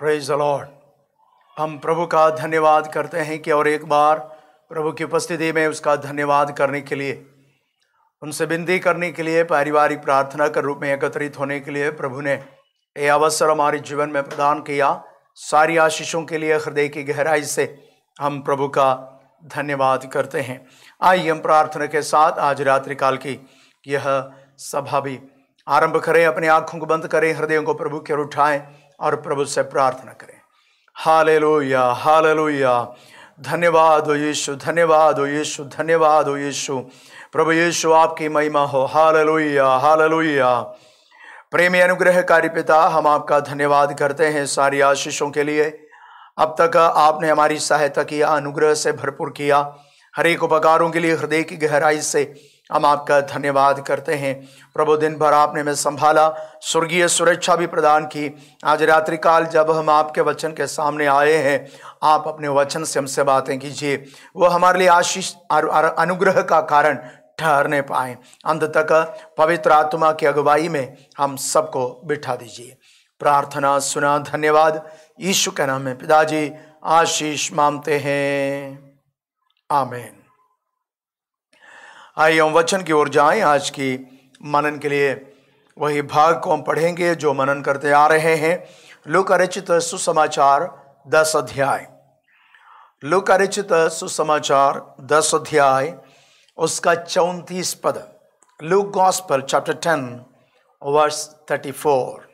praise the Lord हम प्रभु का धन्यवाद करते हैं कि और एक बार प्रभु की उपस्थिति में उसका धन्यवाद करने के लिए उनसे विनती करने के लिए पारिवारिक प्रार्थना के रूप में एकत्रित होने के लिए प्रभु ने ये अवसर हमारे जीवन में प्रदान किया सारी आशीषों के लिए हृदय की गहराई से हम प्रभु का धन्यवाद करते हैं आइए हम प्रार्थना के साथ आज रात्रि काल की यह सभा भी आरंभ करें अपने आँखों को बंद करें हृदयों को प्रभु के उठाएं और प्रभु से प्रार्थना करें हाले लोया हाले लोया धन्यवाद हो यीशु धन्यवाद हो यीशु धन्यवाद हो यीशु प्रभु यीशु आपकी महिमा हो हाल लोया हाल लोया प्रेमी अनुग्रहकारी पिता हम आपका धन्यवाद करते हैं सारी आशीषों के लिए अब तक आपने हमारी सहायता किया अनुग्रह से भरपूर किया हरेक उपकारों के लिए हृदय की गहराई से हम आपका धन्यवाद करते हैं प्रभु दिन भर आपने हमें संभाला स्वर्गीय सुरक्षा भी प्रदान की आज रात्रि काल जब हम आपके वचन के सामने आए हैं आप अपने वचन से हमसे बातें कीजिए वो हमारे लिए आशीष अनुग्रह का कारण ठहरने पाए अंत तक पवित्र आत्मा की अगुवाई में हम सबको बिठा दीजिए प्रार्थना सुना धन्यवाद ईश्व के नाम में पिताजी आशीष मानते हैं आमेन आइए हम वचन की ओर जाएं आज की मनन के लिए वही भाग को हम पढ़ेंगे जो मनन करते आ रहे हैं लुक अरिचित सुसमाचार दस अध्याय लुक अरिचित सुसमाचार दस अध्याय उसका चौंतीस पद Luke gospel chapter ten verse thirty four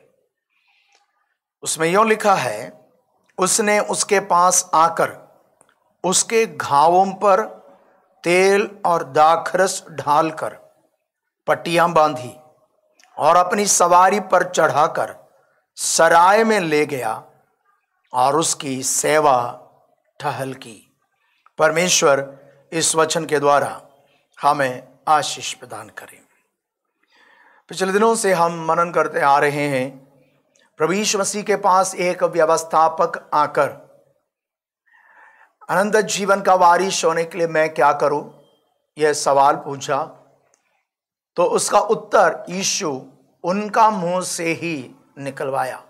उसमें यो लिखा है उसने उसके पास आकर उसके घावों पर तेल और दाखरस ढालकर पट्टियां बांधी और अपनी सवारी पर चढ़ाकर सराय में ले गया और उसकी सेवा ठहल की परमेश्वर इस वचन के द्वारा हमें आशीष प्रदान करें पिछले दिनों से हम मनन करते आ रहे हैं प्रभु यीशु मसीह के पास एक व्यवस्थापक आकर अनंत जीवन का वारिश होने के लिए मैं क्या करूं यह सवाल पूछा तो उसका उत्तर यीशु उनका मुंह से ही निकलवाया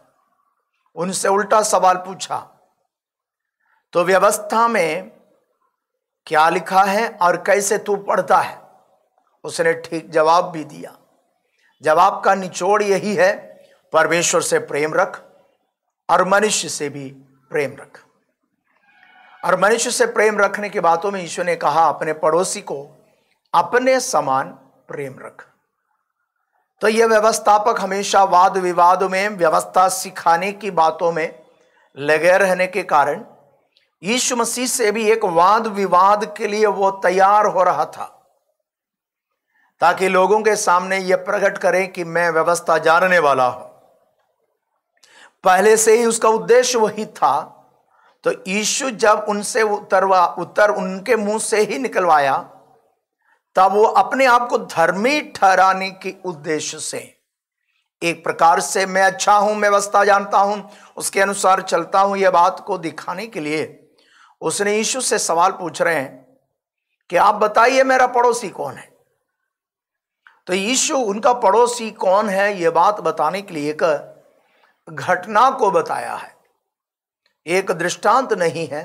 उनसे उल्टा सवाल पूछा तो व्यवस्था में क्या लिखा है और कैसे तू पढ़ता है उसने ठीक जवाब भी दिया जवाब का निचोड़ यही है परमेश्वर से प्रेम रख और मनुष्य से भी प्रेम रख और मनुष्य से प्रेम रखने की बातों में ईश्वर ने कहा अपने पड़ोसी को अपने समान प्रेम रख तो यह व्यवस्थापक हमेशा वाद विवाद में व्यवस्था सिखाने की बातों में लगे रहने के कारण यीशु मसीह से भी एक वाद विवाद के लिए वो तैयार हो रहा था ताकि लोगों के सामने यह प्रकट करें कि मैं व्यवस्था जानने वाला हूं पहले से ही उसका उद्देश्य वही था तो यीशु जब उनसे उतरवा उत्तर उनके मुंह से ही निकलवाया तब वो अपने आप को धर्मी ठहराने के उद्देश्य से एक प्रकार से मैं अच्छा हूं मैं व्यवस्था जानता हूं उसके अनुसार चलता हूं यह बात को दिखाने के लिए उसने यीशु से सवाल पूछ रहे हैं कि आप बताइए मेरा पड़ोसी कौन है तो यीशु उनका पड़ोसी कौन है यह बात बताने के लिए एक घटना को बताया है एक दृष्टांत नहीं है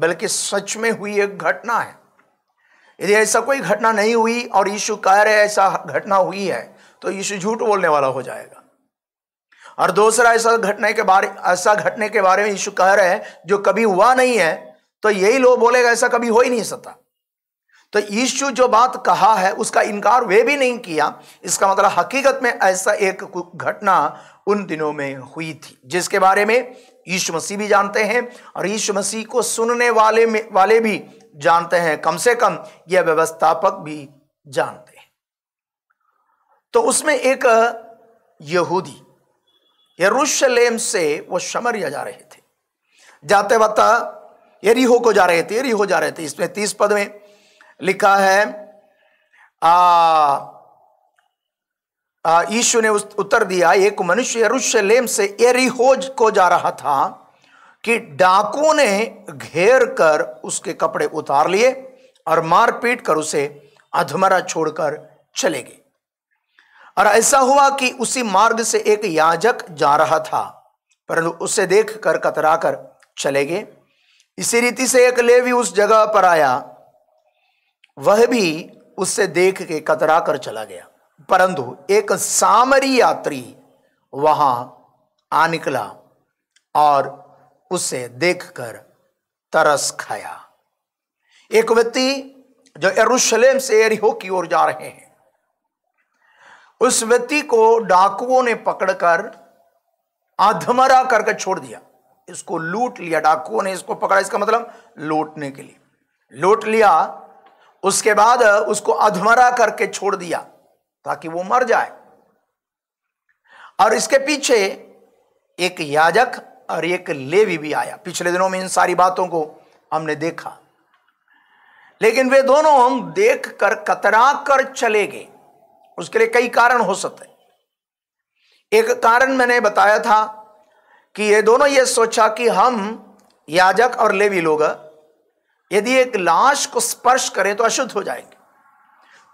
बल्कि सच में हुई एक घटना है यदि ऐसा कोई घटना नहीं हुई और यीशु कह रहे ऐसा घटना हुई है तो यीशु झूठ बोलने वाला हो जाएगा और दूसरा ऐसा घटने के बारे ऐसा घटने के बारे में यीशु कह रहे हैं जो कभी हुआ नहीं है तो यही लोग बोलेगा ऐसा कभी हो ही नहीं सकता तो यीशु जो बात कहा है उसका इनकार वे भी नहीं किया इसका मतलब हकीकत में ऐसा एक घटना उन दिनों में हुई थी जिसके बारे में यीशु मसीह भी जानते हैं और यीशु मसीह को सुनने वाले में वाले भी जानते हैं कम से कम यह व्यवस्थापक भी जानते हैं तो उसमें एक यहूदी यरूशलेम से वो शमरिया जा रहे थे जाते वक्त एरिहो को जा रहे थे एरिहो जा रहे थे इसमें तीस पद में लिखा है आ, यीशु ने उत्तर दिया एक मनुष्य यरूशलेम से एरिहोज को जा रहा था कि डाकुओं ने घेर कर उसके कपड़े उतार लिए और मार पीट कर उसे अधमरा छोड़कर चले गए और ऐसा हुआ कि उसी मार्ग से एक याजक जा रहा था परंतु उसे देख कर कतरा कर चले गए इसी रीति से एक लेवी उस जगह पर आया वह भी उससे देख के कतरा कर चला गया परंतु एक सामरी यात्री वहां आ निकला और उसे देखकर तरस खाया एक व्यक्ति जो यरूशलेम से एरिहो की ओर जा रहे हैं उस व्यक्ति को डाकुओं ने पकड़कर अधमरा करके छोड़ दिया इसको लूट लिया डाकुओं ने इसको पकड़ा इसका मतलब लूटने के लिए लूट लिया उसके बाद उसको अधमरा करके छोड़ दिया ताकि वो मर जाए और इसके पीछे एक याजक और एक लेवी भी आया पिछले दिनों में इन सारी बातों को हमने देखा लेकिन वे दोनों हम देख कर कतरा कर चले गए उसके लिए कई कारण हो सकते एक कारण मैंने बताया था कि ये दोनों ये सोचा कि हम याजक और लेवी लोग यदि एक लाश को स्पर्श करें तो अशुद्ध हो जाएंगे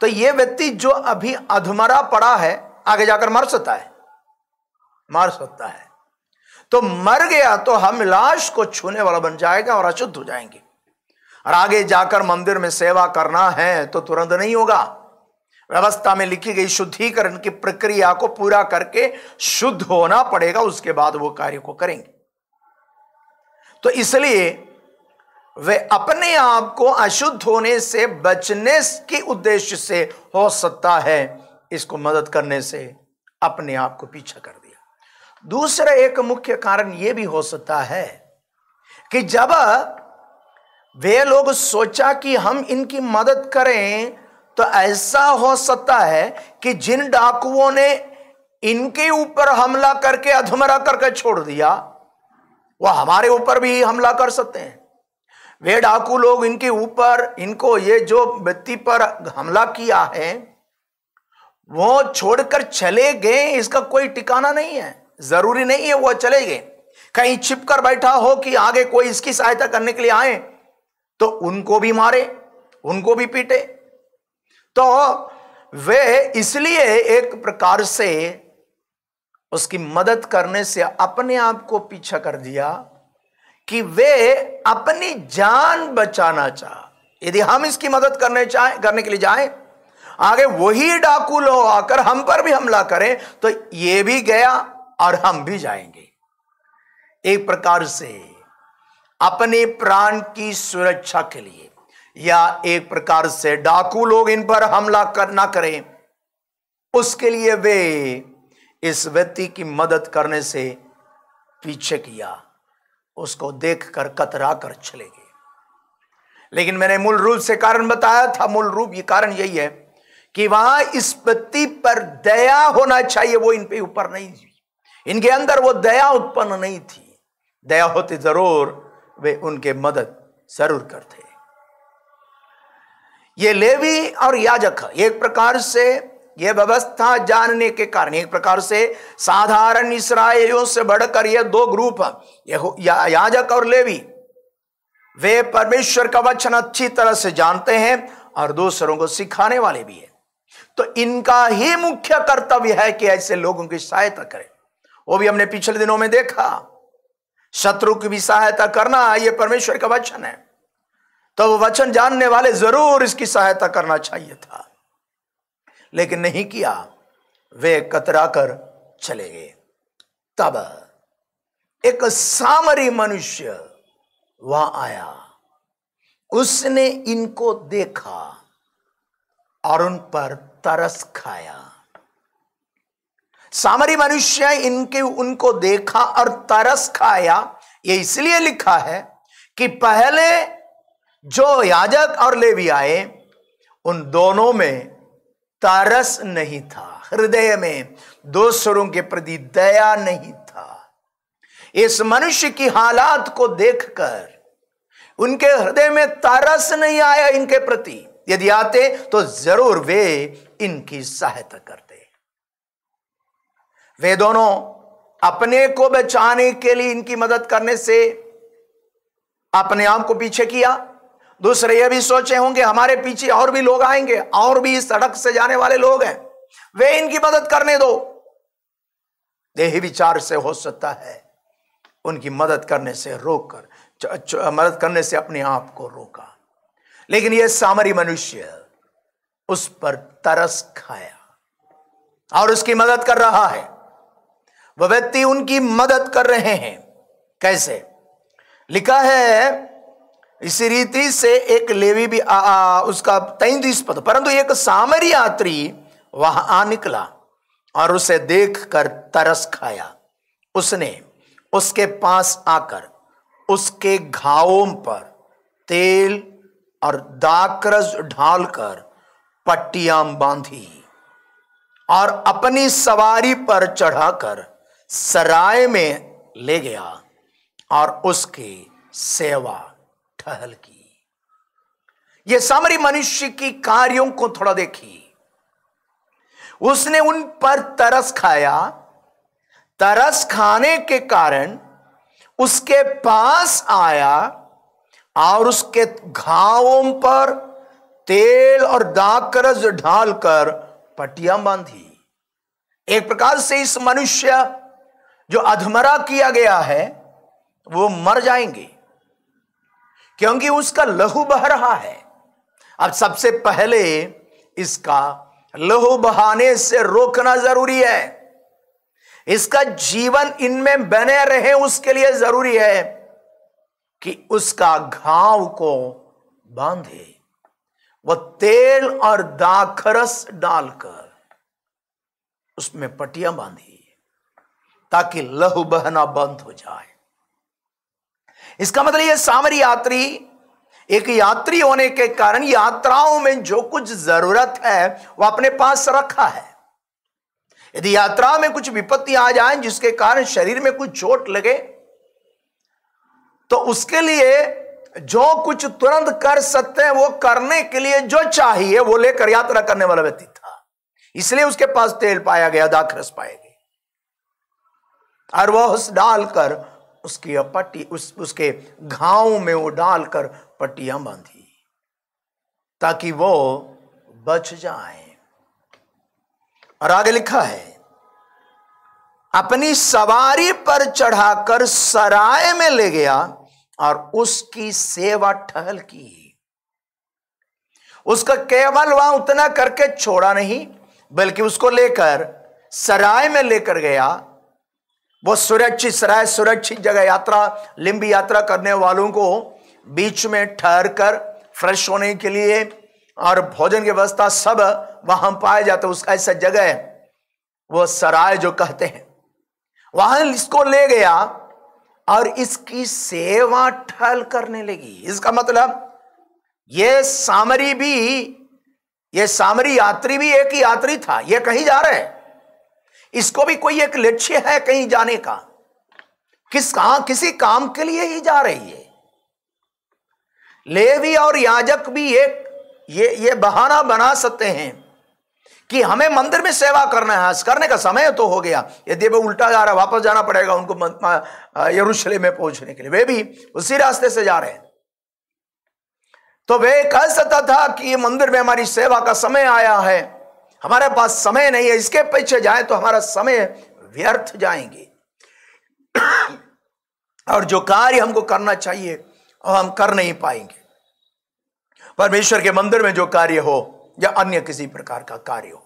तो ये व्यक्ति जो अभी अधमरा पड़ा है आगे जाकर मर सकता है मर सकता है तो मर गया तो हम लाश को छूने वाला बन जाएगा और अशुद्ध हो जाएंगे और आगे जाकर मंदिर में सेवा करना है तो तुरंत नहीं होगा व्यवस्था में लिखी गई शुद्धिकरण की प्रक्रिया को पूरा करके शुद्ध होना पड़ेगा उसके बाद वो कार्य को करेंगे तो इसलिए वे अपने आप को अशुद्ध होने से बचने के उद्देश्य से हो सकता है इसको मदद करने से अपने आप को पीछा कर दिया दूसरा एक मुख्य कारण यह भी हो सकता है कि जब वे लोग सोचा कि हम इनकी मदद करें तो ऐसा हो सकता है कि जिन डाकुओं ने इनके ऊपर हमला करके अधमरा करके छोड़ दिया वह हमारे ऊपर भी हमला कर सकते हैं वे डाकू लोग इनके ऊपर इनको ये जो व्यक्ति पर हमला किया है वो छोड़कर चले गए इसका कोई ठिकाना नहीं है जरूरी नहीं है वो चले गए कहीं छिप कर बैठा हो कि आगे कोई इसकी सहायता करने के लिए आए तो उनको भी मारे उनको भी पीटे तो वे इसलिए एक प्रकार से उसकी मदद करने से अपने आप को पीछा कर दिया कि वे अपनी जान बचाना चाह यदि हम इसकी मदद करने चाहे करने के लिए जाएं आगे वही डाकू लोग आकर हम पर भी हमला करें तो ये भी गया और हम भी जाएंगे एक प्रकार से अपने प्राण की सुरक्षा के लिए या एक प्रकार से डाकू लोग इन पर हमला कर ना करें उसके लिए वे इस व्यक्ति की मदद करने से पीछे किया उसको देखकर कतरा कर चले गए लेकिन मैंने मूल रूप से कारण बताया था मूल रूप ये कारण यही है कि वहां इस पति पर दया होना चाहिए वो इनके ऊपर नहीं थी इनके अंदर वो दया उत्पन्न नहीं थी दया होती जरूर वे उनके मदद जरूर करते ये लेवी और याजक एक प्रकार से यह व्यवस्था जानने के कारण एक प्रकार से साधारण इसराइलियों से बढ़कर यह दो ग्रुप या, याजक और लेवी वे परमेश्वर का वचन अच्छी तरह से जानते हैं और दूसरों को सिखाने वाले भी है तो इनका ही मुख्य कर्तव्य है कि ऐसे लोगों की सहायता करें वो भी हमने पिछले दिनों में देखा शत्रु की भी सहायता करना ये परमेश्वर का वचन है तो वचन जानने वाले जरूर इसकी सहायता करना चाहिए था लेकिन नहीं किया वे कतरा कर चले गए तब एक सामरी मनुष्य वहां आया उसने इनको देखा और उन पर तरस खाया सामरी मनुष्य इनके उनको देखा और तरस खाया ये इसलिए लिखा है कि पहले जो याजक और लेवी आए उन दोनों में तारस नहीं था हृदय में दूसरों के प्रति दया नहीं था इस मनुष्य की हालात को देखकर उनके हृदय में तारस नहीं आया इनके प्रति यदि आते तो जरूर वे इनकी सहायता करते वे दोनों अपने को बचाने के लिए इनकी मदद करने से अपने आप को पीछे किया दूसरे ये भी सोचे होंगे हमारे पीछे और भी लोग आएंगे और भी सड़क से जाने वाले लोग हैं वे इनकी मदद करने दो देही विचार से हो सकता है उनकी मदद करने से रोक कर मदद करने से अपने आप को रोका लेकिन यह सामरी मनुष्य उस पर तरस खाया और उसकी मदद कर रहा है वह व्यक्ति उनकी मदद कर रहे हैं कैसे लिखा है इसी रीति से एक लेवी भी आ, आ, उसका तैतीस पद परंतु एक सामरी यात्री वहां आ निकला और उसे देखकर तरस खाया उसने उसके पास आकर उसके घावों पर तेल और दाकरस ढालकर पट्टियां बांधी और अपनी सवारी पर चढ़ाकर सराय में ले गया और उसकी सेवा टहल की यह सामरी मनुष्य की कार्यों को थोड़ा देखी उसने उन पर तरस खाया तरस खाने के कारण उसके पास आया और उसके घावों पर तेल और दाकरज ढालकर पटिया बांधी एक प्रकार से इस मनुष्य जो अधमरा किया गया है वो मर जाएंगे क्योंकि उसका लहू बह रहा है अब सबसे पहले इसका लहू बहाने से रोकना जरूरी है इसका जीवन इनमें बने रहे उसके लिए जरूरी है कि उसका घाव को बांधे वह तेल और दाखरस डालकर उसमें पटिया बांधी ताकि लहू बहना बंद हो जाए इसका मतलब यह सामरी यात्री एक यात्री होने के कारण यात्राओं में जो कुछ जरूरत है वह अपने पास रखा है यदि यात्राओं में कुछ विपत्ति आ जाए जिसके कारण शरीर में कुछ चोट लगे तो उसके लिए जो कुछ तुरंत कर सकते हैं वो करने के लिए जो चाहिए वो लेकर यात्रा करने वाला व्यक्ति था इसलिए उसके पास तेल पाया गया दाखरस पाए गए और वह डालकर उसकी पट्टी उस उसके घाव में वो डालकर पट्टियां बांधी ताकि वो बच जाए और आगे लिखा है अपनी सवारी पर चढ़ाकर सराय में ले गया और उसकी सेवा टहल की उसका केवल वहां उतना करके छोड़ा नहीं बल्कि उसको लेकर सराय में लेकर गया वो सुरक्षित सराय सुरक्षित जगह यात्रा लिंबी यात्रा करने वालों को बीच में ठहर कर फ्रेश होने के लिए और भोजन की व्यवस्था सब वहां पाया जाता है उसका ऐसा जगह है वो सराय जो कहते हैं वहां इसको ले गया और इसकी सेवा ठहल करने लगी इसका मतलब ये सामरी भी ये सामरी यात्री भी एक यात्री था ये कहीं जा रहे हैं इसको भी कोई एक लक्ष्य है कहीं जाने का किस कहा किसी काम के लिए ही जा रही है लेवी और याजक भी एक ये ये बहाना बना सकते हैं कि हमें मंदिर में सेवा करना है करने का समय तो हो गया यदि वो उल्टा जा रहा है वापस जाना पड़ेगा उनको यरूशलेम में पहुंचने के लिए वे भी उसी रास्ते से जा रहे हैं तो वे कह सकता था कि ये मंदिर में हमारी सेवा का समय आया है हमारे पास समय नहीं है इसके पीछे जाए तो हमारा समय व्यर्थ जाएंगे और जो कार्य हमको करना चाहिए वो हम कर नहीं पाएंगे परमेश्वर के मंदिर में जो कार्य हो या अन्य किसी प्रकार का कार्य हो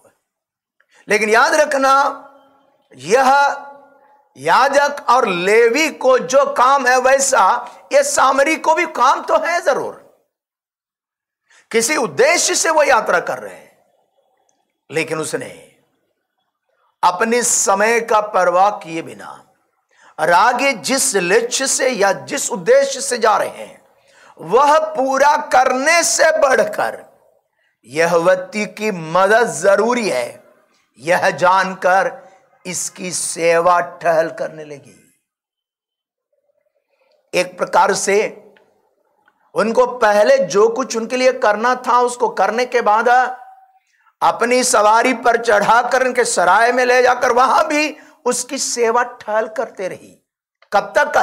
लेकिन याद रखना यह याजक और लेवी को जो काम है वैसा यह सामरी को भी काम तो है जरूर किसी उद्देश्य से वो यात्रा कर रहे हैं लेकिन उसने अपने समय का परवाह किए बिना रागे जिस लक्ष्य से या जिस उद्देश्य से जा रहे हैं वह पूरा करने से बढ़कर यह व्यक्ति की मदद जरूरी है यह जानकर इसकी सेवा टहल करने लगी एक प्रकार से उनको पहले जो कुछ उनके लिए करना था उसको करने के बाद अपनी सवारी पर चढ़ाकर उनके सराय में ले जाकर वहां भी उसकी सेवा ठहल करते रही कब तक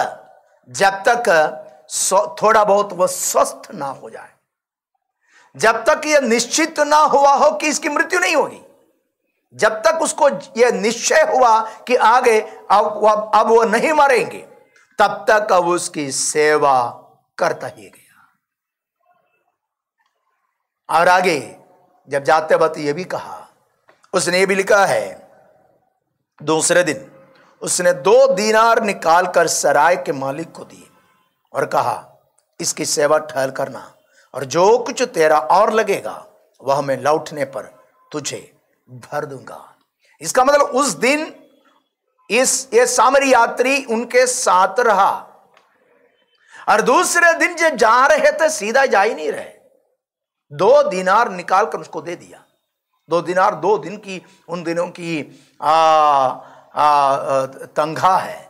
जब तक थोड़ा बहुत वह स्वस्थ ना हो जाए जब तक यह निश्चित ना हुआ हो कि इसकी मृत्यु नहीं होगी जब तक उसको यह निश्चय हुआ कि आगे अब अब वह नहीं मरेंगे तब तक अब उसकी सेवा करता ही गया और आगे जब जाते वक्त ये भी कहा उसने ये भी लिखा है दूसरे दिन उसने दो दीनार निकाल कर सराय के मालिक को दिए और कहा इसकी सेवा ठहर करना और जो कुछ तेरा और लगेगा वह मैं लौटने पर तुझे भर दूंगा इसका मतलब उस दिन इस ये सामरी यात्री उनके साथ रहा और दूसरे दिन जो जा रहे थे सीधा जा ही नहीं रहे दो दिनार निकाल कर उसको दे दिया दो दिनार दो दिन की उन दिनों की आ, आ, आ, तंगा है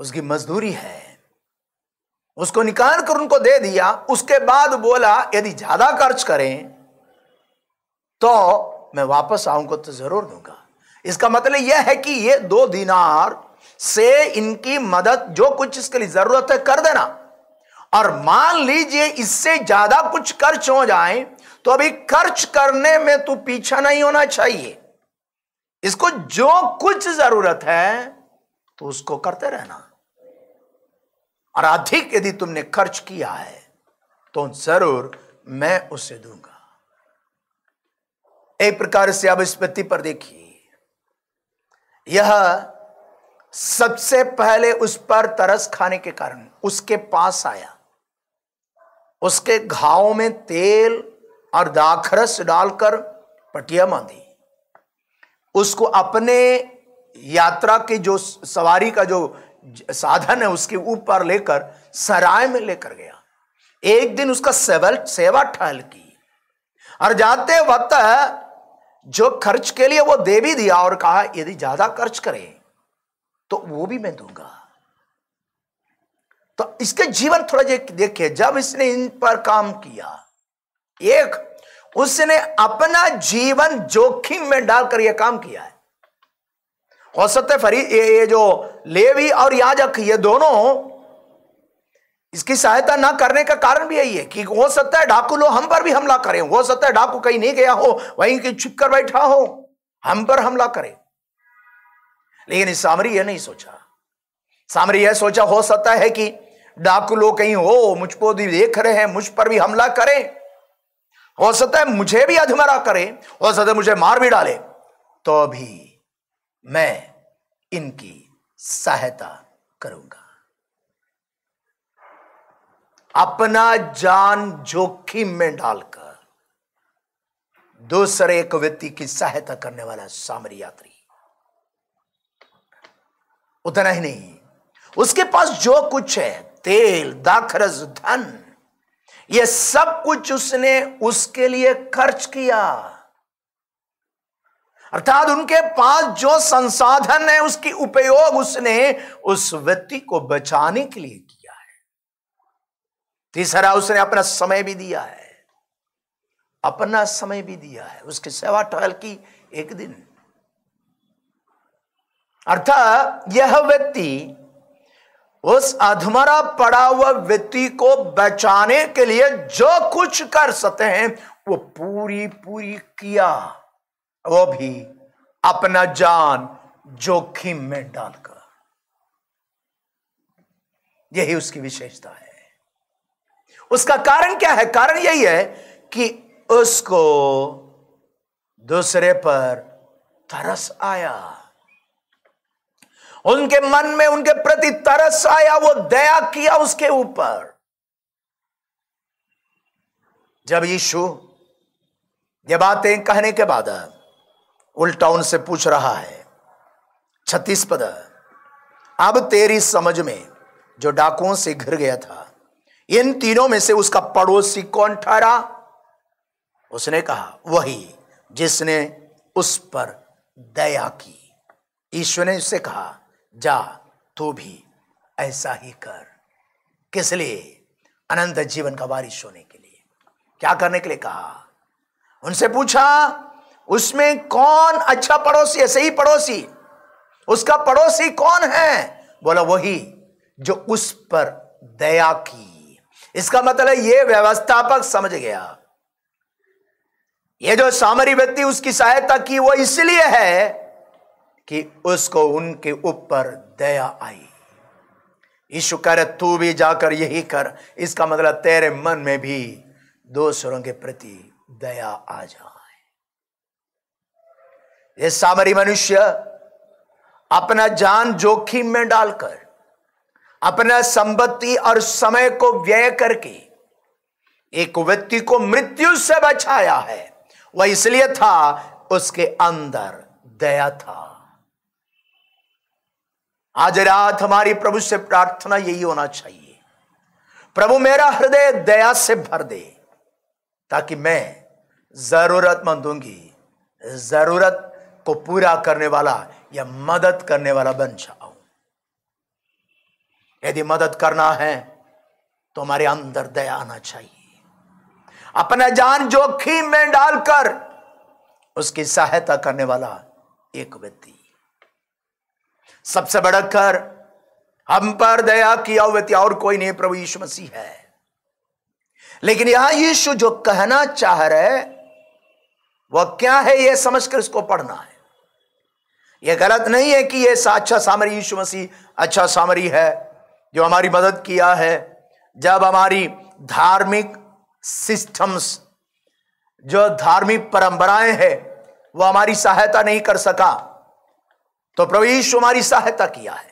उसकी मजदूरी है उसको निकाल कर उनको दे दिया उसके बाद बोला यदि ज्यादा खर्च करें तो मैं वापस आऊंगा तो जरूर दूंगा इसका मतलब यह है कि ये दो दिनार से इनकी मदद जो कुछ इसके लिए जरूरत है कर देना और मान लीजिए इससे ज्यादा कुछ खर्च हो जाए तो अभी खर्च करने में तू तो पीछा नहीं होना चाहिए इसको जो कुछ जरूरत है तो उसको करते रहना और अधिक यदि तुमने खर्च किया है तो जरूर मैं उसे दूंगा एक प्रकार से इस स्मृति पर देखिए यह सबसे पहले उस पर तरस खाने के कारण उसके पास आया उसके घाव में तेल और दाखरस डालकर पटिया बांधी उसको अपने यात्रा की जो सवारी का जो साधन है उसके ऊपर लेकर सराय में लेकर गया एक दिन उसका सेवल सेवा ठहल की और जाते वक्त जो खर्च के लिए वो दे भी दिया और कहा यदि ज्यादा खर्च करें तो वो भी मैं दूंगा तो इसके जीवन थोड़ा देखिए जब इसने इन पर काम किया एक उसने अपना जीवन जोखिम में डालकर यह काम किया है हो सकता है फरी ये, ये जो लेवी और याजक ये दोनों इसकी सहायता ना करने का कारण भी यही है कि हो सकता है डाकू लोग हम पर भी हमला करें हो सकता है डाकू कहीं नहीं गया हो वहीं की छुप कर बैठा हो हम पर हमला करें लेकिन इस सामरी यह नहीं सोचा सामरी यह सोचा हो सकता है कि डाकू लोग कहीं हो मुझको भी देख रहे हैं मुझ पर भी हमला करें हो सकता है मुझे भी अधमरा करें हो सकता है मुझे मार भी डाले तो भी मैं इनकी सहायता करूंगा अपना जान जोखिम में डालकर दूसरे एक व्यक्ति की सहायता करने वाला सामरी यात्री उतना ही नहीं उसके पास जो कुछ है तेल दाखरस धन ये सब कुछ उसने उसके लिए खर्च किया अर्थात उनके पास जो संसाधन है उसकी उपयोग उसने उस व्यक्ति को बचाने के लिए किया है तीसरा उसने अपना समय भी दिया है अपना समय भी दिया है उसकी सेवा टहल की एक दिन अर्थात यह व्यक्ति उस अधमरा पड़ा हुआ व्यक्ति को बचाने के लिए जो कुछ कर सकते हैं वो पूरी पूरी किया वो भी अपना जान जोखिम में डालकर यही उसकी विशेषता है उसका कारण क्या है कारण यही है कि उसको दूसरे पर तरस आया उनके मन में उनके प्रति तरस आया वो दया किया उसके ऊपर जब यीशु ये बातें कहने के बाद उल्टा उनसे पूछ रहा है छत्तीस पद अब तेरी समझ में जो डाकुओं से घिर गया था इन तीनों में से उसका पड़ोसी कौन ठहरा उसने कहा वही जिसने उस पर दया की ईश्वर ने उससे कहा जा तू भी ऐसा ही कर किस लिए अनंत जीवन का वारिश होने के लिए क्या करने के लिए कहा उनसे पूछा उसमें कौन अच्छा पड़ोसी है सही पड़ोसी उसका पड़ोसी कौन है बोला वही जो उस पर दया की इसका मतलब ये व्यवस्थापक समझ गया यह जो सामरी व्यक्ति उसकी सहायता की वो इसलिए है कि उसको उनके ऊपर दया आई यीशु कह रहे तू भी जाकर यही कर इसका मतलब तेरे मन में भी दूसरों के प्रति दया आ जाए ये सामरी मनुष्य अपना जान जोखिम में डालकर अपना संपत्ति और समय को व्यय करके एक व्यक्ति को मृत्यु से बचाया है वह इसलिए था उसके अंदर दया था आज रात हमारी प्रभु से प्रार्थना यही होना चाहिए प्रभु मेरा हृदय दया से भर दे ताकि मैं जरूरतमंद की जरूरत को पूरा करने वाला या मदद करने वाला बन जाऊं यदि मदद करना है तो हमारे अंदर दया आना चाहिए अपना जान जोखिम में डालकर उसकी सहायता करने वाला एक व्यक्ति सबसे बढ़कर हम पर दया किया व्यक्ति और कोई नहीं प्रभु यीशु मसीह है लेकिन यहां यीशु जो कहना चाह रहे वह क्या है यह समझकर इसको पढ़ना है यह गलत नहीं है कि यह अच्छा सामरी यीशु मसीह अच्छा सामरी है जो हमारी मदद किया है जब हमारी धार्मिक सिस्टम्स जो धार्मिक परंपराएं हैं वह हमारी सहायता नहीं कर सका तो प्रभु यीशु हमारी सहायता किया है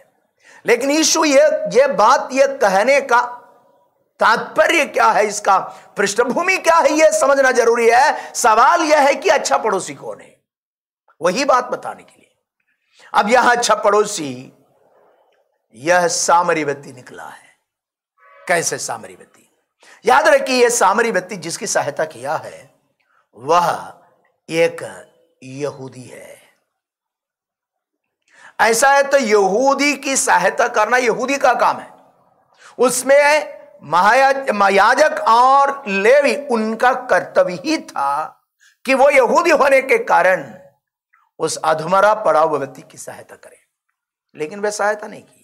लेकिन यीशु ये ये बात ये कहने का तात्पर्य क्या है इसका पृष्ठभूमि क्या है यह समझना जरूरी है सवाल यह है कि अच्छा पड़ोसी कौन है वही बात बताने के लिए अब यह अच्छा पड़ोसी यह सामरी व्यक्ति निकला है कैसे सामरी व्यक्ति याद रखिए यह सामरी व्यक्ति जिसकी सहायता किया है वह एक यहूदी है ऐसा है तो यहूदी की सहायता करना यहूदी का काम है उसमें महायाजक और लेवी उनका कर्तव्य ही था कि वो यहूदी होने के कारण उस अधमरा पड़ाव व्यक्ति की सहायता करें लेकिन वे सहायता नहीं की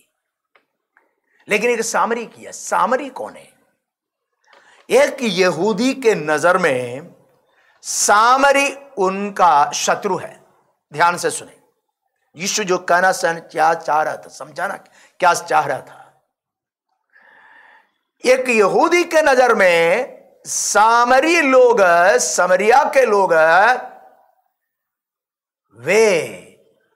लेकिन एक सामरी किया सामरी कौन है एक यहूदी के नजर में सामरी उनका शत्रु है ध्यान से सुने यीशु जो कहना सहन क्या चाह रहा था समझाना क्या चाह रहा था एक यहूदी के नजर में सामरी लोग समरिया के लोग वे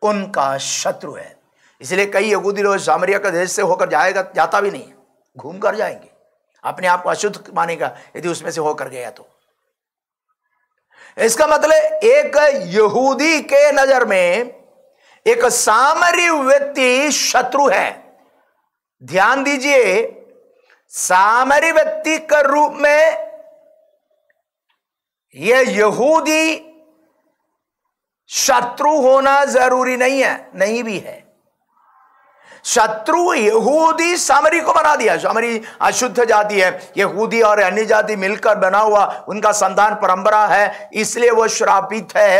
उनका शत्रु है इसलिए कई यहूदी लोग सामरिया के देश से होकर जाएगा जाता भी नहीं घूम कर जाएंगे अपने आप को अशुद्ध मानेगा यदि उसमें से होकर गया तो इसका मतलब एक यहूदी के नजर में एक सामरी व्यक्ति शत्रु है ध्यान दीजिए सामरी व्यक्ति के रूप में यह यहूदी शत्रु होना जरूरी नहीं है नहीं भी है शत्रु यहूदी सामरी को बना दिया सामरी अशुद्ध जाति है यहूदी और अन्य जाति मिलकर बना हुआ उनका संतान परंपरा है इसलिए वो श्रापित है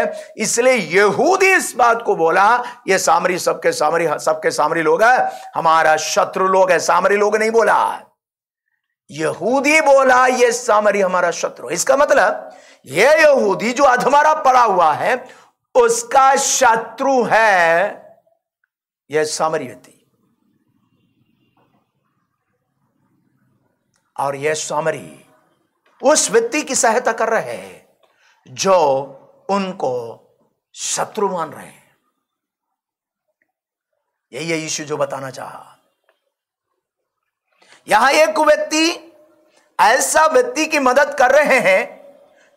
इसलिए यहूदी इस बात को बोला ये सामरी सबके सामरी सबके सामरी लोग है हमारा शत्रु लोग है सामरी लोग नहीं बोला यहूदी बोला ये सामरी हमारा शत्रु इसका मतलब ये यहूदी जो अधमारा पड़ा हुआ है उसका शत्रु है यह सामरी व्यक्ति और यह स्वामरी उस व्यक्ति की सहायता कर रहे हैं जो उनको शत्रु मान रहे हैं यही है यीशु जो बताना चाहा यहां एक व्यक्ति ऐसा व्यक्ति की मदद कर रहे हैं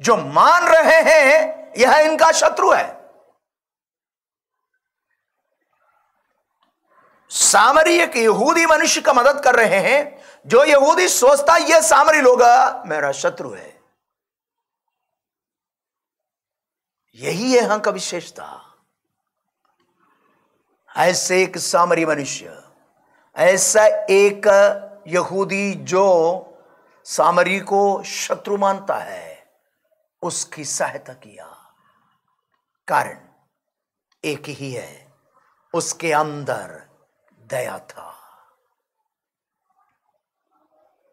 जो मान रहे हैं यह इनका शत्रु है सामरी एक यहूदी मनुष्य का मदद कर रहे हैं जो यहूदी सोचता यह सामरी लोग मेरा शत्रु है यही है यहां का विशेषता ऐसे एक सामरी मनुष्य ऐसा एक यहूदी जो सामरी को शत्रु मानता है उसकी सहायता किया कारण एक ही है उसके अंदर दया था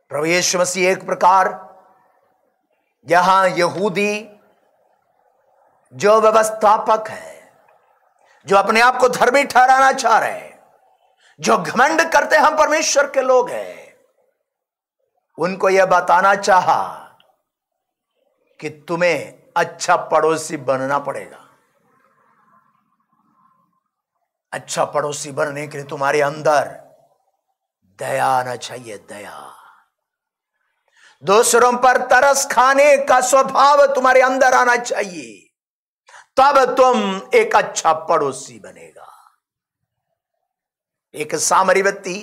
प्रभु यीशु मसीह एक प्रकार यहां यहूदी जो व्यवस्थापक है जो अपने आप को धर्मी ठहराना चाह रहे हैं जो घमंड करते हम परमेश्वर के लोग हैं उनको यह बताना चाहा कि तुम्हें अच्छा पड़ोसी बनना पड़ेगा अच्छा पड़ोसी बनने के लिए तुम्हारे अंदर दया आना चाहिए दया दूसरों पर तरस खाने का स्वभाव तुम्हारे अंदर आना चाहिए तब तुम एक अच्छा पड़ोसी बनेगा एक सामरी व्यक्ति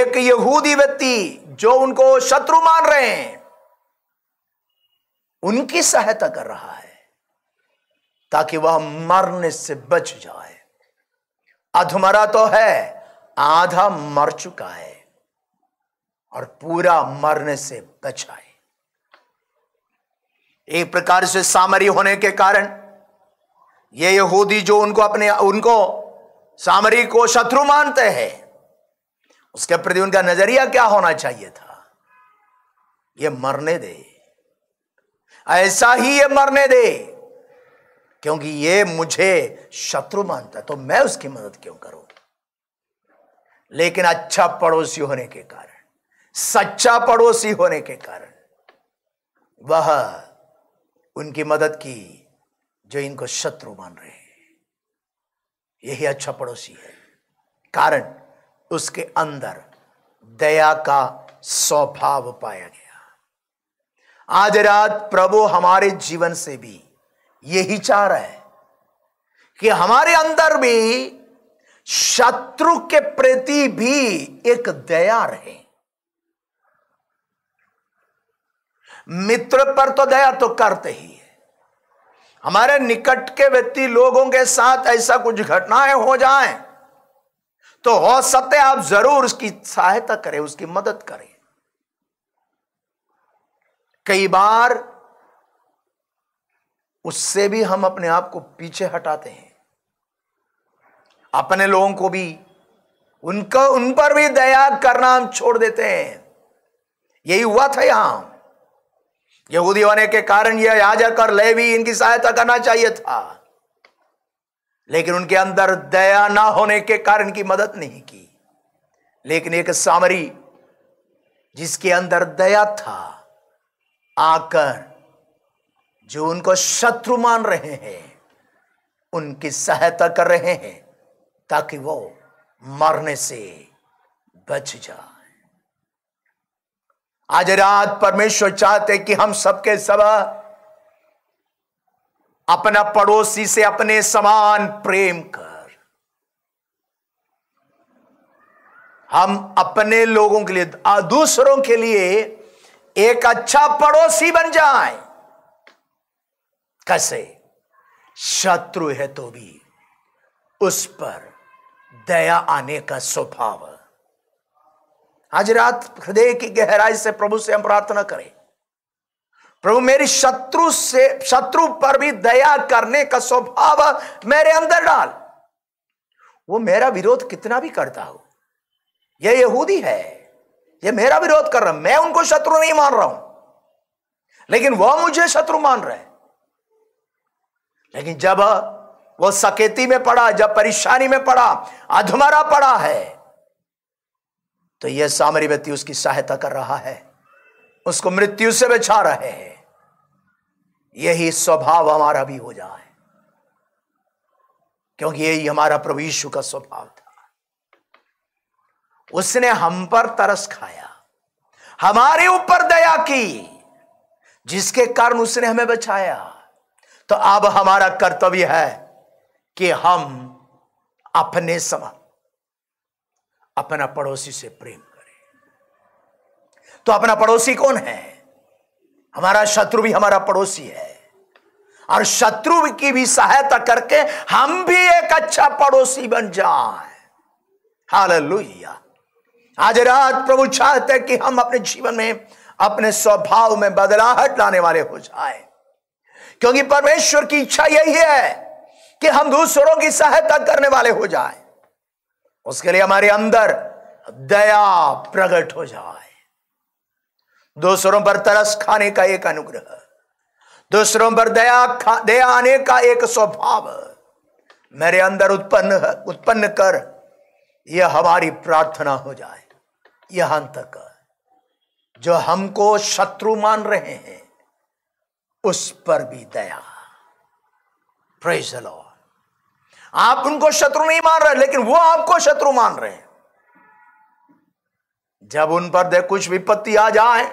एक यहूदी व्यक्ति जो उनको शत्रु मान रहे हैं उनकी सहायता कर रहा है ताकि वह मरने से बच जाए अधमरा तो है आधा मर चुका है और पूरा मरने से बचा है एक प्रकार से सामरी होने के कारण ये यहूदी जो उनको अपने उनको सामरी को शत्रु मानते हैं उसके प्रति उनका नजरिया क्या होना चाहिए था ये मरने दे ऐसा ही ये मरने दे क्योंकि ये मुझे शत्रु मानता है तो मैं उसकी मदद क्यों करूं लेकिन अच्छा पड़ोसी होने के कारण सच्चा पड़ोसी होने के कारण वह उनकी मदद की जो इनको शत्रु मान रहे हैं यही अच्छा पड़ोसी है कारण उसके अंदर दया का स्वभाव पाया गया आज रात प्रभु हमारे जीवन से भी यही चाह रहा है कि हमारे अंदर भी शत्रु के प्रति भी एक दया रहे मित्र पर तो दया तो करते ही है हमारे निकट के व्यक्ति लोगों के साथ ऐसा कुछ घटनाएं हो जाए तो हो सकते आप जरूर उसकी सहायता करें उसकी मदद करें कई बार उससे भी हम अपने आप को पीछे हटाते हैं अपने लोगों को भी उनका उन पर भी दया करना हम छोड़ देते हैं यही हुआ था यहां यहूदी होने के कारण यह याजक ले भी इनकी सहायता करना चाहिए था लेकिन उनके अंदर दया ना होने के कारण की मदद नहीं की लेकिन एक सामरी जिसके अंदर दया था आकर जो उनको शत्रु मान रहे हैं उनकी सहायता कर रहे हैं ताकि वो मरने से बच जाए आज रात परमेश्वर चाहते कि हम सबके सब अपना पड़ोसी से अपने समान प्रेम कर हम अपने लोगों के लिए दूसरों के लिए एक अच्छा पड़ोसी बन जाएं कसे शत्रु है तो भी उस पर दया आने का स्वभाव आज रात हृदय की गहराई से प्रभु से हम प्रार्थना करें प्रभु मेरी शत्रु से शत्रु पर भी दया करने का स्वभाव मेरे अंदर डाल वो मेरा विरोध कितना भी करता हो यह यहूदी है ये मेरा विरोध कर रहा मैं उनको शत्रु नहीं मान रहा हूं लेकिन वह मुझे शत्रु मान रहा है लेकिन जब वो सकेती में पड़ा जब परेशानी में पड़ा अधमरा पड़ा है तो यह सामरी व्यक्ति उसकी सहायता कर रहा है उसको मृत्यु से बचा रहे हैं यही स्वभाव हमारा भी हो जाए क्योंकि यही हमारा प्रभु यीशु का स्वभाव था उसने हम पर तरस खाया हमारे ऊपर दया की जिसके कारण उसने हमें बचाया तो अब हमारा कर्तव्य है कि हम अपने समान अपना पड़ोसी से प्रेम करें तो अपना पड़ोसी कौन है हमारा शत्रु भी हमारा पड़ोसी है और शत्रु की भी सहायता करके हम भी एक अच्छा पड़ोसी बन जाए हालेलुया आज रात प्रभु चाहते कि हम अपने जीवन में अपने स्वभाव में बदलाहट लाने वाले हो जाए क्योंकि परमेश्वर की इच्छा यही है कि हम दूसरों की सहायता करने वाले हो जाए उसके लिए हमारे अंदर दया प्रकट हो जाए दूसरों पर तरस खाने का एक अनुग्रह दूसरों पर दया दया आने का एक स्वभाव मेरे अंदर उत्पन्न उत्पन्न कर यह हमारी प्रार्थना हो जाए यहां तक जो हमको शत्रु मान रहे हैं उस पर भी दया प्रेज आप उनको शत्रु नहीं मान रहे लेकिन वो आपको शत्रु मान रहे हैं जब उन पर दे कुछ विपत्ति आ जाए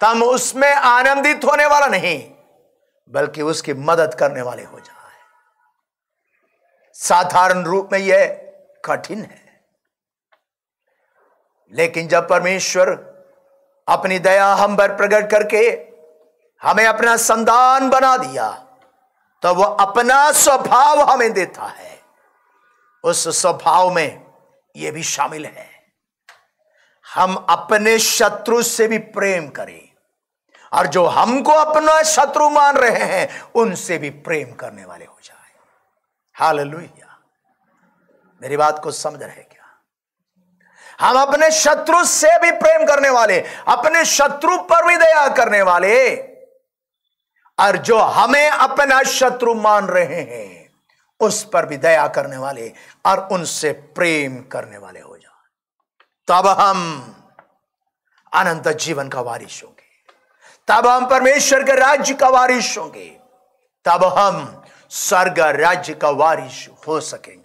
तब तो उसमें आनंदित होने वाला नहीं बल्कि उसकी मदद करने वाले हो जाए साधारण रूप में यह कठिन है लेकिन जब परमेश्वर अपनी दया हम पर प्रकट करके हमें अपना संदान बना दिया तो वह अपना स्वभाव हमें देता है उस स्वभाव में यह भी शामिल है हम अपने शत्रु से भी प्रेम करें और जो हमको अपना शत्रु मान रहे हैं उनसे भी प्रेम करने वाले हो जाए हाल मेरी बात को समझ रहे क्या हम अपने शत्रु से भी प्रेम करने वाले अपने शत्रु पर भी दया करने वाले और जो हमें अपना शत्रु मान रहे हैं उस पर भी दया करने वाले और उनसे प्रेम करने वाले हो जाए तब हम अनंत जीवन का वारिश होंगे तब हम परमेश्वर के राज्य का वारिश होंगे तब हम स्वर्ग राज्य का वारिश हो सकेंगे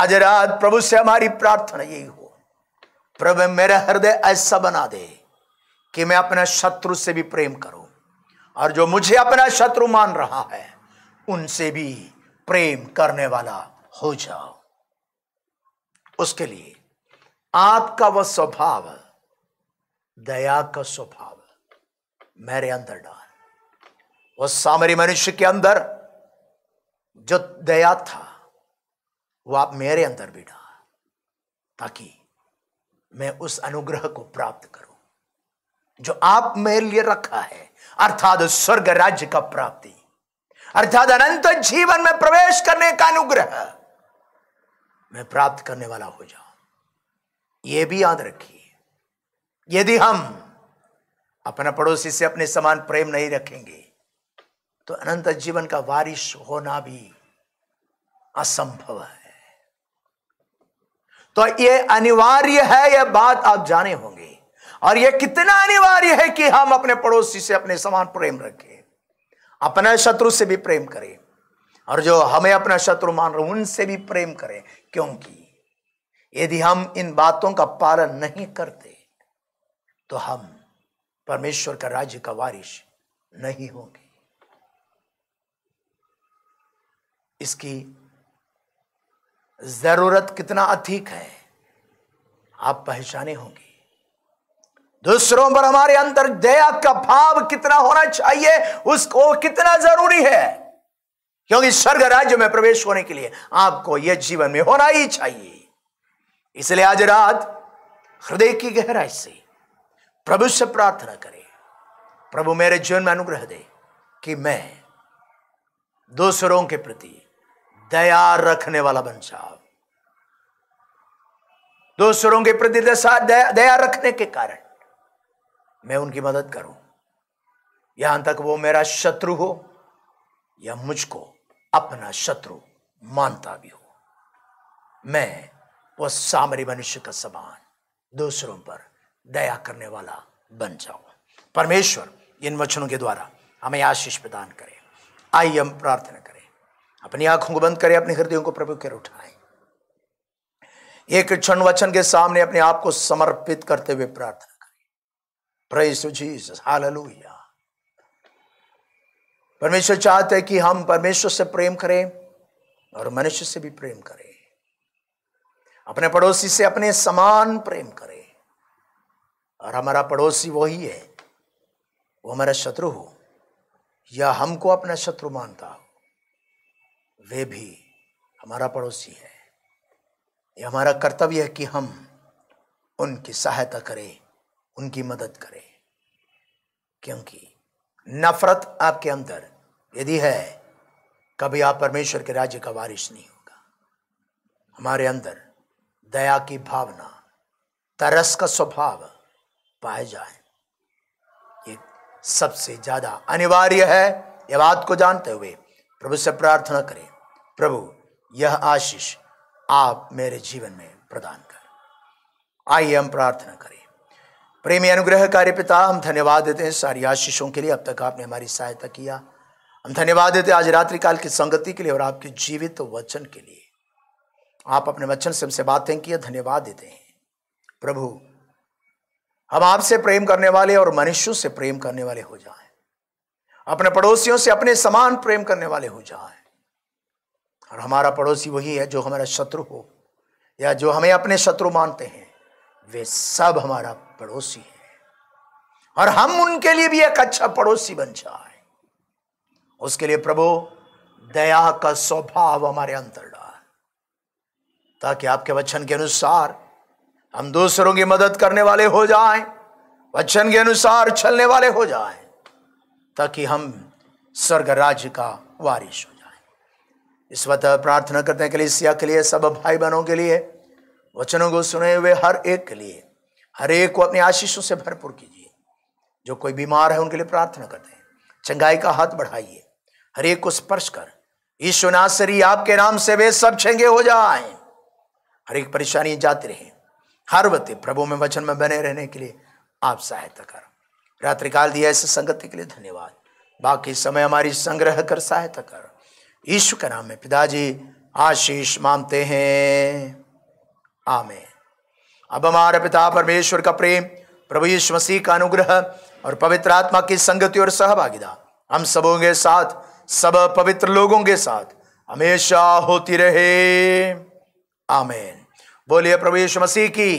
आज रात प्रभु से हमारी प्रार्थना यही हो प्रभु मेरा हृदय ऐसा बना दे कि मैं अपने शत्रु से भी प्रेम करूं और जो मुझे अपना शत्रु मान रहा है उनसे भी प्रेम करने वाला हो जाओ उसके लिए आपका वह स्वभाव दया का स्वभाव मेरे अंदर डाल वह सामरी मनुष्य के अंदर जो दया था वो आप मेरे अंदर भी डाल ताकि मैं उस अनुग्रह को प्राप्त करूं जो आप मेरे लिए रखा है अर्थात स्वर्ग राज्य का प्राप्ति अर्थात अनंत जीवन में प्रवेश करने का अनुग्रह मैं प्राप्त करने वाला हो जाऊं यह भी याद रखिए यदि हम अपना पड़ोसी से अपने समान प्रेम नहीं रखेंगे तो अनंत जीवन का वारिश होना भी असंभव है तो ये अनिवार्य है यह बात आप जाने होंगे और यह कितना अनिवार्य है कि हम अपने पड़ोसी से अपने समान प्रेम रखें अपने शत्रु से भी प्रेम करें और जो हमें अपना शत्रु मान रहे उनसे भी प्रेम करें क्योंकि यदि हम इन बातों का पालन नहीं करते तो हम परमेश्वर का राज्य का वारिश नहीं होंगे इसकी जरूरत कितना अधिक है आप पहचाने होंगे दूसरों पर हमारे अंदर दया का भाव कितना होना चाहिए उसको कितना जरूरी है क्योंकि स्वर्ग राज्य में प्रवेश होने के लिए आपको यह जीवन में होना ही चाहिए इसलिए आज रात हृदय की गहराई से प्रभु से प्रार्थना करें प्रभु मेरे जीवन में अनुग्रह दे कि मैं दूसरों के प्रति दया रखने वाला बन जाओ दूसरों के प्रति दया रखने के कारण मैं उनकी मदद करूं यहां तक वो मेरा शत्रु हो या मुझको अपना शत्रु मानता भी हो मैं वो सामरी मनुष्य का समान दूसरों पर दया करने वाला बन जाऊं परमेश्वर इन वचनों के द्वारा हमें आशीष प्रदान करें आइए हम प्रार्थना करें अपनी आंखों को बंद करें अपने हृदयों को प्रभु के उठाएं एक क्षण वचन के सामने अपने आप को समर्पित करते हुए प्रार्थना Praise जीसस हालेलुया परमेश्वर चाहते हैं कि हम परमेश्वर से प्रेम करें और मनुष्य से भी प्रेम करें अपने पड़ोसी से अपने समान प्रेम करें और हमारा पड़ोसी वही है वो हमारा शत्रु हो या हमको अपना शत्रु मानता हो वे भी हमारा पड़ोसी है यह हमारा कर्तव्य है कि हम उनकी सहायता करें उनकी मदद करें क्योंकि नफरत आपके अंदर यदि है कभी आप परमेश्वर के राज्य का वारिश नहीं होगा हमारे अंदर दया की भावना तरस का स्वभाव पाए जाए ये सबसे ज़्यादा अनिवार्य है यह बात को जानते हुए प्रभु से प्रार्थना करें प्रभु यह आशीष आप मेरे जीवन में प्रदान कर आइए हम प्रार्थना करें प्रेमी अनुग्रह कार्य पिता हम धन्यवाद देते हैं सारी आशीषों के लिए अब तक आपने हमारी सहायता किया हम धन्यवाद देते हैं आज रात्रि काल की संगति के लिए और आपके जीवित वचन के लिए आप अपने वचन से हमसे बातें किए धन्यवाद देते हैं प्रभु हम आपसे प्रेम करने वाले और मनुष्यों से प्रेम करने वाले हो जाएं अपने पड़ोसियों से अपने समान प्रेम करने वाले हो जाएं और हमारा पड़ोसी वही है जो हमारा शत्रु हो या जो हमें अपने शत्रु मानते हैं वे सब हमारा पड़ोसी है और हम उनके लिए भी एक अच्छा पड़ोसी बन जाए उसके लिए प्रभु दया का स्वभाव हमारे अंतर डाल ताकि आपके वचन के अनुसार हम दूसरों की मदद करने वाले हो जाएं, वचन के अनुसार चलने वाले हो जाएं, ताकि हम स्वर्ग राज्य का वारिश हो जाए इस वक्त प्रार्थना करने के लिए सिया के लिए सब भाई बहनों के लिए वचनों को सुने हुए हर एक के लिए हर एक को अपने आशीषों से भरपूर कीजिए जो कोई बीमार है उनके लिए प्रार्थना करते हैं चंगाई का हाथ बढ़ाइए हर एक को स्पर्श कर ईश्वनाशरी आपके नाम से वे सब चंगे हो जाए हर एक परेशानी जाती रहे हर वते प्रभु में वचन में बने रहने के लिए आप सहायता कर रात्रि काल दिया ऐसे संगति के लिए धन्यवाद बाकी समय हमारी संग्रह कर सहायता कर ईश्वर के नाम में पिताजी आशीष मानते हैं आमेन अब हमारे पिता परमेश्वर का प्रेम प्रभु यीशु मसीह का अनुग्रह और पवित्र आत्मा की संगति और सहभागिता हम सबों के साथ सब पवित्र लोगों के साथ हमेशा होती रहे आमेन बोलिए प्रभु यीशु मसीह की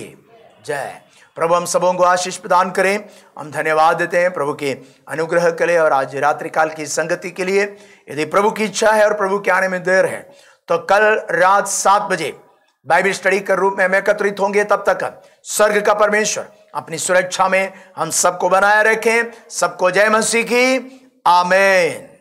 जय प्रभु हम सबों को आशीष प्रदान करें हम धन्यवाद देते हैं प्रभु के अनुग्रह के लिए और आज रात्रि काल की संगति के लिए यदि प्रभु की इच्छा है और प्रभु के आने में देर है तो कल रात सात बजे बाइबल स्टडी के रूप में हम एकत्रित होंगे तब तक स्वर्ग का परमेश्वर अपनी सुरक्षा में हम सबको बनाए रखें सबको जय मसीह की आमेन